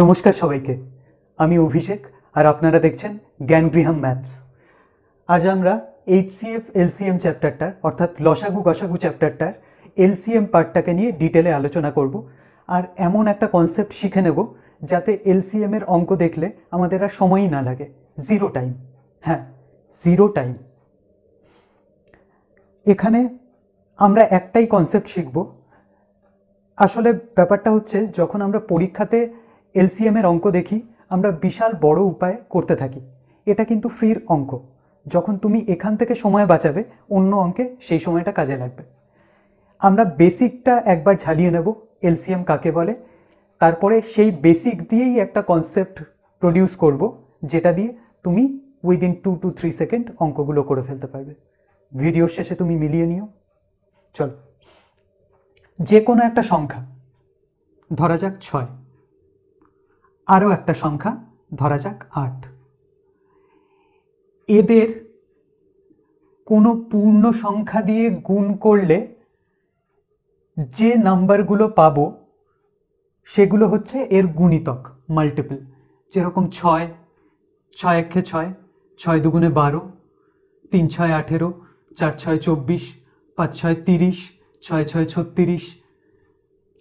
নমস্কার সবাইকে আমি অভিষেক আর আপনারা দেখছেন জ্ঞানগৃহাম ম্যাথস আজ আমরা এইচসিএফ এলসিএম চ্যাপ্টারটার অর্থাৎ লসাগু গসাগু চ্যাপ্টারটার এলসিএম পার্টটাকে নিয়ে ডিটেলে আলোচনা করব আর এমন একটা কনসেপ্ট শিখে নেব যাতে এলসিএমের অঙ্ক দেখলে আমাদের আর সময়ই না লাগে জিরো টাইম হ্যাঁ জিরো টাইম এখানে আমরা একটাই কনসেপ্ট শিখব আসলে ব্যাপারটা হচ্ছে যখন আমরা পরীক্ষাতে এলসিএমের অঙ্ক দেখি আমরা বিশাল বড় উপায় করতে থাকি এটা কিন্তু ফ্রির অঙ্ক যখন তুমি এখান থেকে সময় বাঁচাবে অন্য অঙ্কে সেই সময়টা কাজে লাগবে আমরা বেসিকটা একবার ঝালিয়ে নেব এলসিএম কাকে বলে তারপরে সেই বেসিক দিয়েই একটা কনসেপ্ট প্রডিউস করব যেটা দিয়ে তুমি within two to three second অঙ্কগুলো করে ফেলতে পারবে ভিডিওর শেষে তুমি মিলিয়ে নিও চল যে কোনো একটা সংখ্যা ধরা যাক ছয় আরও একটা সংখ্যা ধরা যাক আট এদের কোনো পূর্ণ সংখ্যা দিয়ে গুণ করলে যে নাম্বারগুলো পাব সেগুলো হচ্ছে এর গুণিতক মাল্টিপল যেরকম ছয় ছয় একে ছয় ছয় দুগুণে বারো তিন ছয় আঠেরো চার ছয় চব্বিশ পাঁচ ছয় তিরিশ ছয় ছয় ছত্রিশ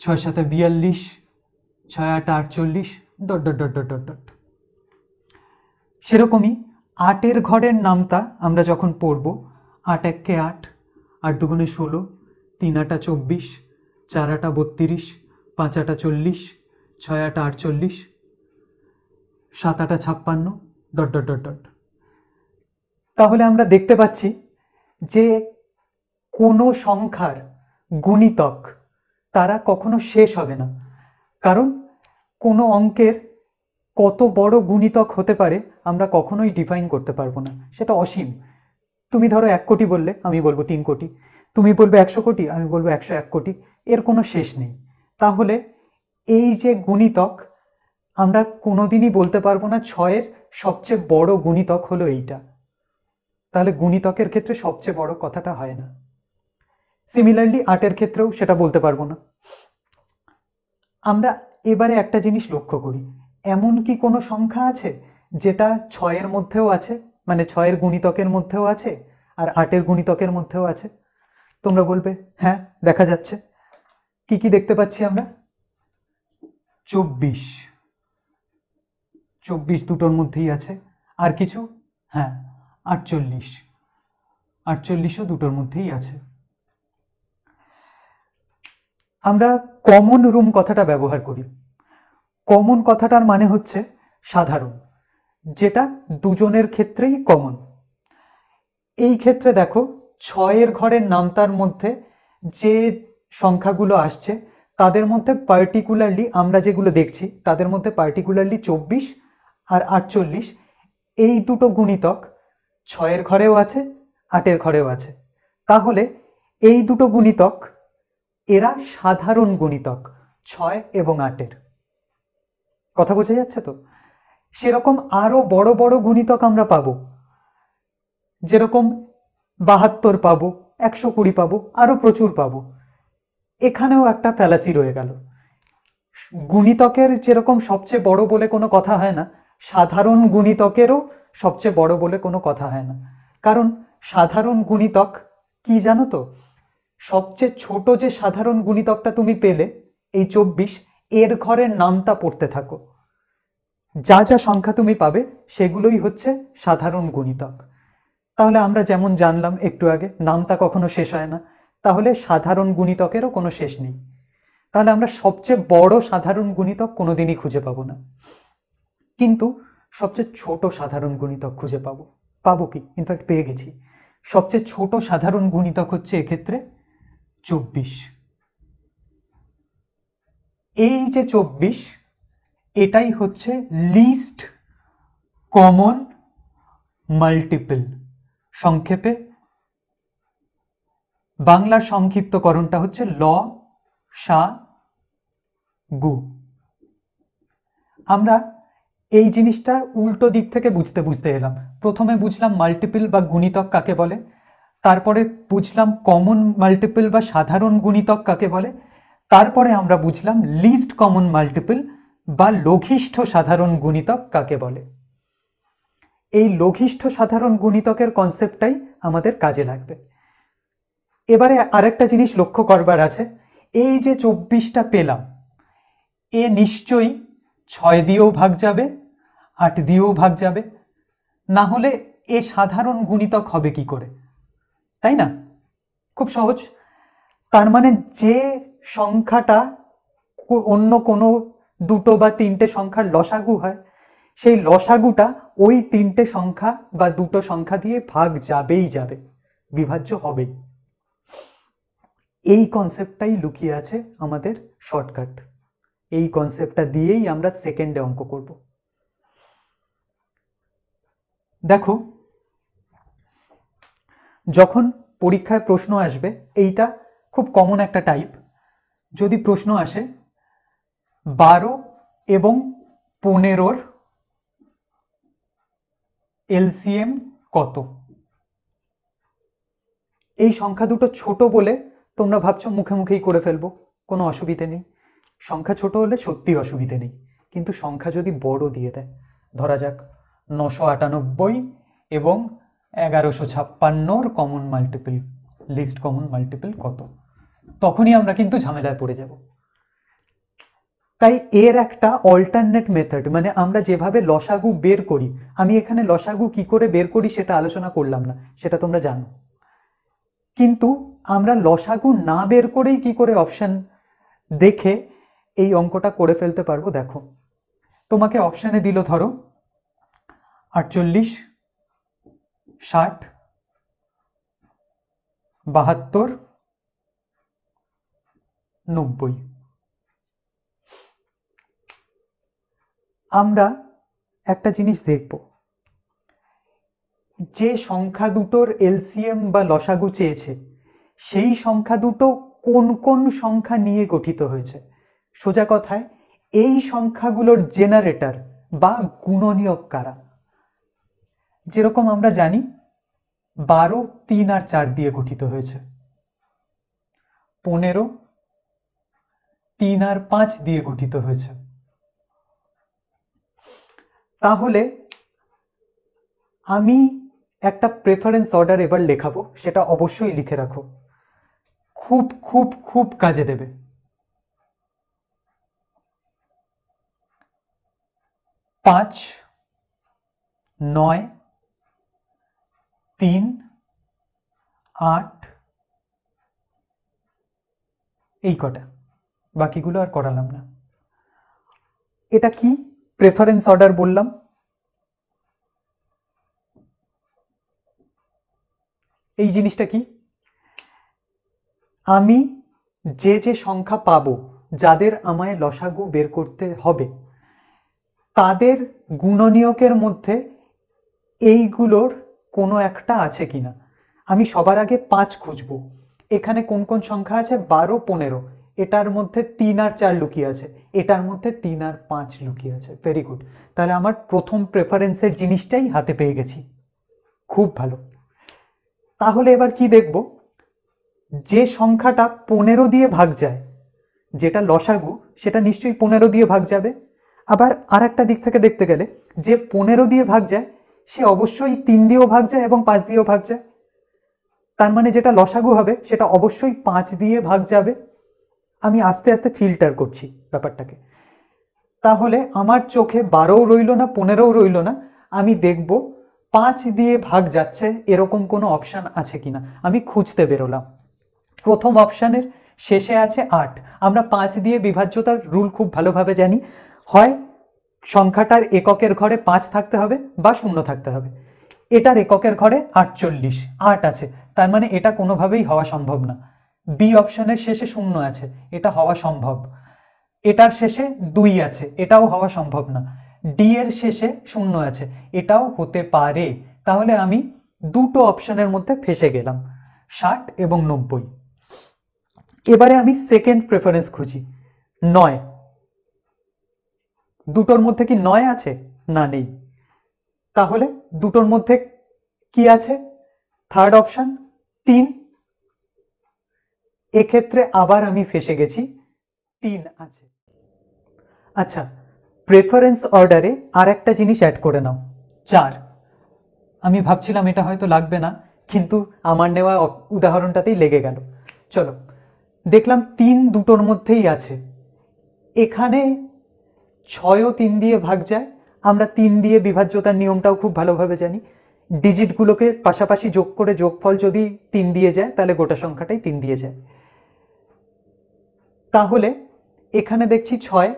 ছয় সাথে বিয়াল্লিশ ছয় আট আটচল্লিশ dot dot dot dot dot সেরকমই আটের ঘরের নামটা আমরা যখন পড়ব আট এককে আট আট দুগুণে ষোলো তিন আটা চব্বিশ চার আটা বত্রিশ পাঁচ আটা চল্লিশ ছয় আটা আটচল্লিশ সাত আটা ছাপ্পান্ন ডট ডট ডট ডট তাহলে আমরা দেখতে পাচ্ছি যে কোনো সংখ্যার গুণিতক তারা কখনো শেষ হবে না কারণ কোনো অঙ্কের কত বড় গুণিতক হতে পারে আমরা কখনোই ডিফাইন করতে পারবো না সেটা অসীম তুমি ধরো এক কোটি বললে আমি বলবো তিন কোটি তুমি বলবে একশো কোটি আমি বলবো একশো এক কোটি এর কোনো শেষ নেই তাহলে এই যে গুণিতক আমরা কোনোদিনই বলতে পারবো না ছয়ের সবচেয়ে বড় গুণিতক হলো এইটা তাহলে গুণিতকের ক্ষেত্রে সবচেয়ে বড় কথাটা হয় না সিমিলারলি আটের ক্ষেত্রেও সেটা বলতে পারবো না আমরা এবারে একটা জিনিস লক্ষ্য করি এমন কি কোনো সংখ্যা আছে যেটা ছয়ের মধ্যেও আছে মানে ছয়ের গুণিতকের মধ্যেও আছে আর আটের গুণিতকের মধ্যেও আছে তোমরা বলবে হ্যাঁ দেখা যাচ্ছে কি কি দেখতে পাচ্ছি আমরা চব্বিশ চব্বিশ দুটোর মধ্যেই আছে আর কিছু হ্যাঁ আটচল্লিশ আটচল্লিশও দুটোর মধ্যেই আছে আমরা কমন রুম কথাটা ব্যবহার করি কমন কথাটার মানে হচ্ছে সাধারণ যেটা দুজনের ক্ষেত্রেই কমন এই ক্ষেত্রে দেখো ছয়ের ঘরের নামতার মধ্যে যে সংখ্যাগুলো আসছে তাদের মধ্যে পার্টিকুলারলি আমরা যেগুলো দেখছি তাদের মধ্যে পার্টিকুলারলি চব্বিশ আর আটচল্লিশ এই দুটো গুণিতক ছয়ের ঘরেও আছে আটের ঘরেও আছে তাহলে এই দুটো গুণিতক এরা সাধারণ গণিতক ছয় এবং আটের কথা বোঝা যাচ্ছে তো সেরকম আরও বড় বড় গণিতক আমরা পাবো যেরকম বাহাত্তর পাবো একশো কুড়ি পাবো আরও প্রচুর পাবো এখানেও একটা ফ্যালাসি রয়ে গেল গুণিতকের যেরকম সবচেয়ে বড় বলে কোনো কথা হয় না সাধারণ গুণিতকেরও সবচেয়ে বড় বলে কোনো কথা হয় না কারণ সাধারণ গুণিতক কি জানো তো সবচেয়ে ছোট যে সাধারণ গুণিতকটা তুমি পেলে এই চব্বিশ এর ঘরের নামটা পড়তে থাকো যা যা সংখ্যা তুমি পাবে সেগুলোই হচ্ছে সাধারণ গুণিতক তাহলে আমরা যেমন জানলাম একটু আগে নামটা কখনো শেষ হয় না তাহলে সাধারণ গুণিতকেরও কোনো শেষ নেই তাহলে আমরা সবচেয়ে বড় সাধারণ গুণিতক কোনোদিনই খুঁজে পাবো না কিন্তু সবচেয়ে ছোট সাধারণ গুণিতক খুঁজে পাবো পাবো কি ইনফ্যাক্ট পেয়ে গেছি সবচেয়ে ছোট সাধারণ গুণিতক হচ্ছে এক্ষেত্রে চব্বিশ এই যে চব্বিশ এটাই হচ্ছে লিস্ট কমন মাল্টিপল সংক্ষেপে বাংলার সংক্ষিপ্তকরণটা হচ্ছে ল সা গু আমরা এই জিনিসটা উল্টো দিক থেকে বুঝতে বুঝতে এলাম প্রথমে বুঝলাম মাল্টিপল বা গুণিতক কাকে বলে তারপরে বুঝলাম কমন মাল্টিপল বা সাধারণ গুণিতক কাকে বলে তারপরে আমরা বুঝলাম লিস্ট কমন মাল্টিপল বা লঘিষ্ঠ সাধারণ গুণিতক কাকে বলে এই লঘিষ্ঠ সাধারণ গুণিতকের কনসেপ্টটাই আমাদের কাজে লাগবে এবারে আরেকটা জিনিস লক্ষ্য করবার আছে এই যে চব্বিশটা পেলাম এ নিশ্চয়ই ছয় দিয়েও ভাগ যাবে আট দিয়েও ভাগ যাবে না হলে এ সাধারণ গুণিতক হবে কি করে তাই না খুব সহজ তার মানে যে সংখ্যাটা অন্য কোনো দুটো বা তিনটে সংখ্যার লসাগু হয় সেই লসাগুটা ওই তিনটে সংখ্যা বা দুটো সংখ্যা দিয়ে ভাগ যাবেই যাবে বিভাজ্য হবেই এই কনসেপ্টটাই লুকিয়ে আছে আমাদের শর্টকাট এই কনসেপ্টটা দিয়েই আমরা সেকেন্ডে অঙ্ক করব দেখো যখন পরীক্ষায় প্রশ্ন আসবে এইটা খুব কমন একটা টাইপ যদি প্রশ্ন আসে বারো এবং পনেরোর এলসিএম কত এই সংখ্যা দুটো ছোট বলে তোমরা ভাবছো মুখে মুখেই করে ফেলবো কোনো অসুবিধে নেই সংখ্যা ছোট হলে সত্যি অসুবিধে নেই কিন্তু সংখ্যা যদি বড় দিয়ে দেয় ধরা যাক নশো আটানব্বই এবং এগারোশো ছাপ্পান্নর common multiple list common multiple কত তখনই আমরা কিন্তু ঝামেলায় পড়ে যাব তাই এর একটা অল্টারনেট মেথড মানে আমরা যেভাবে লসাগু বের করি আমি এখানে লসাগু কি করে বের করি সেটা আলোচনা করলাম না সেটা তোমরা জানো কিন্তু আমরা লসাগু না বের করেই কি করে অপশান দেখে এই অঙ্কটা করে ফেলতে পারবো দেখো তোমাকে অপশানে দিল ধরো আটচল্লিশ ষাট বাহাত্তর নব্বই আমরা একটা জিনিস দেখব যে সংখ্যা দুটোর এলসিএম বা লসাগু চেয়েছে সেই সংখ্যা দুটো কোন কোন সংখ্যা নিয়ে গঠিত হয়েছে সোজা কথায় এই সংখ্যাগুলোর জেনারেটার বা গুণনীয়ক কারা যেরকম আমরা জানি বারো তিন আর চার দিয়ে গঠিত হয়েছে পনেরো তিন আর পাঁচ দিয়ে গঠিত হয়েছে তাহলে আমি একটা প্রেফারেন্স অর্ডার এবার লেখাবো সেটা অবশ্যই লিখে রাখো খুব খুব খুব কাজে দেবে পাঁচ নয় তিন আট এই কটা বাকিগুলো আর করালাম না এটা কি প্রেফারেন্স অর্ডার বললাম এই জিনিসটা কি আমি যে যে সংখ্যা পাব যাদের আমায় লসাগু বের করতে হবে তাদের গুণনীয়কের মধ্যে এইগুলোর কোনো একটা আছে কি না আমি সবার আগে পাঁচ খুঁজব এখানে কোন কোন সংখ্যা আছে বারো পনেরো এটার মধ্যে তিন আর চার লুকিয়ে আছে এটার মধ্যে তিন আর পাঁচ লুকিয়ে আছে ভেরি গুড তাহলে আমার প্রথম প্রেফারেন্সের জিনিসটাই হাতে পেয়ে গেছি খুব ভালো তাহলে এবার কি দেখব যে সংখ্যাটা পনেরো দিয়ে ভাগ যায় যেটা লসাগু সেটা নিশ্চয়ই পনেরো দিয়ে ভাগ যাবে আবার আর একটা দিক থেকে দেখতে গেলে যে পনেরো দিয়ে ভাগ যায় সে অবশ্যই তিন দিয়েও ভাগ যায় এবং পাঁচ দিয়েও ভাগ যায় তার মানে যেটা লসাগু হবে সেটা অবশ্যই পাঁচ দিয়ে ভাগ যাবে আমি আস্তে আস্তে ফিল্টার করছি ব্যাপারটাকে তাহলে আমার চোখে বারোও রইল না পনেরোও রইল না আমি দেখব পাঁচ দিয়ে ভাগ যাচ্ছে এরকম কোনো অপশান আছে কিনা আমি খুঁজতে বেরোলাম প্রথম অপশানের শেষে আছে আট আমরা পাঁচ দিয়ে বিভাজ্যতার রুল খুব ভালোভাবে জানি হয় সংখ্যাটার এককের ঘরে পাঁচ থাকতে হবে বা শূন্য থাকতে হবে এটার এককের ঘরে আটচল্লিশ আট আছে তার মানে এটা কোনোভাবেই হওয়া সম্ভব না বি অপশানের শেষে শূন্য আছে এটা হওয়া সম্ভব এটার শেষে দুই আছে এটাও হওয়া সম্ভব না ডি এর শেষে শূন্য আছে এটাও হতে পারে তাহলে আমি দুটো অপশানের মধ্যে ফেসে গেলাম ষাট এবং নব্বই এবারে আমি সেকেন্ড প্রেফারেন্স খুঁজি নয় দুটোর মধ্যে কি নয় আছে না নেই তাহলে দুটোর মধ্যে কি আছে থার্ড অপশান তিন এক্ষেত্রে আবার আমি ফেসে গেছি তিন আছে আচ্ছা প্রেফারেন্স অর্ডারে আর একটা জিনিস অ্যাড করে নাও চার আমি ভাবছিলাম এটা হয়তো লাগবে না কিন্তু আমার নেওয়া উদাহরণটাতেই লেগে গেল চলো দেখলাম তিন দুটোর মধ্যেই আছে এখানে ছয়ও তিন দিয়ে ভাগ যায় আমরা তিন দিয়ে বিভাজ্যতার নিয়মটাও খুব ভালোভাবে জানি ডিজিটগুলোকে পাশাপাশি যোগ করে যোগফল যদি তিন দিয়ে যায় তাহলে গোটা সংখ্যাটাই তিন দিয়ে যায় তাহলে এখানে দেখছি ছয়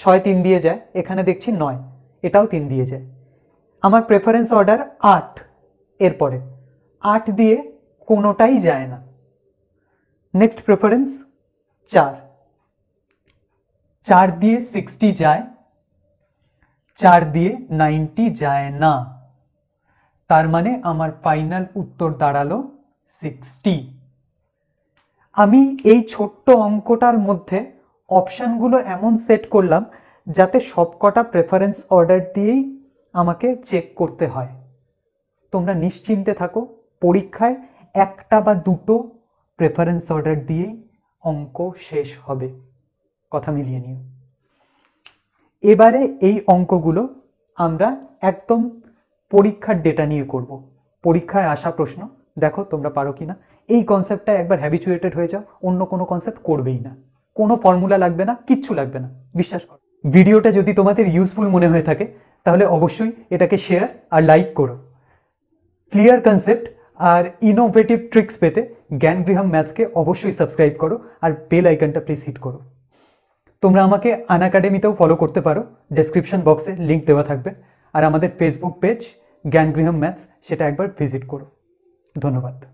ছয় তিন দিয়ে যায় এখানে দেখছি নয় এটাও তিন দিয়ে যায় আমার প্রেফারেন্স অর্ডার আট এরপরে আট দিয়ে কোনোটাই যায় না নেক্সট প্রেফারেন্স চার চার দিয়ে সিক্সটি যায় চার দিয়ে নাইনটি যায় না তার মানে আমার ফাইনাল উত্তর দাঁড়ালো সিক্সটি আমি এই ছোট্ট অঙ্কটার মধ্যে অপশানগুলো এমন সেট করলাম যাতে সবকটা প্রেফারেন্স অর্ডার দিয়েই আমাকে চেক করতে হয় তোমরা নিশ্চিন্তে থাকো পরীক্ষায় একটা বা দুটো প্রেফারেন্স অর্ডার দিয়েই অঙ্ক শেষ হবে কথা মিলিয়ে নিও এবারে এই অঙ্কগুলো আমরা একদম পরীক্ষার ডেটা নিয়ে করব। পরীক্ষায় আসা প্রশ্ন দেখো তোমরা পারো কি না এই কনসেপ্টটা একবার হ্যাবিচুয়েটেড হয়ে যাও অন্য কোনো কনসেপ্ট করবেই না কোনো ফর্মুলা লাগবে না কিচ্ছু লাগবে না বিশ্বাস করো ভিডিওটা যদি তোমাদের ইউজফুল মনে হয়ে থাকে তাহলে অবশ্যই এটাকে শেয়ার আর লাইক করো ক্লিয়ার কনসেপ্ট আর ইনোভেটিভ ট্রিক্স পেতে জ্ঞানগৃহাম ম্যাথসকে অবশ্যই সাবস্ক্রাইব করো আর বেল আইকনটা প্লিজ হিট করো তোমরা আমাকে আন একাডেমিতেও ফলো করতে পারো ডেসক্রিপশন বক্সে লিঙ্ক দেওয়া থাকবে আর আমাদের ফেসবুক পেজ জ্ঞানগৃহম ম্যাথস সেটা একবার ভিজিট করো ধন্যবাদ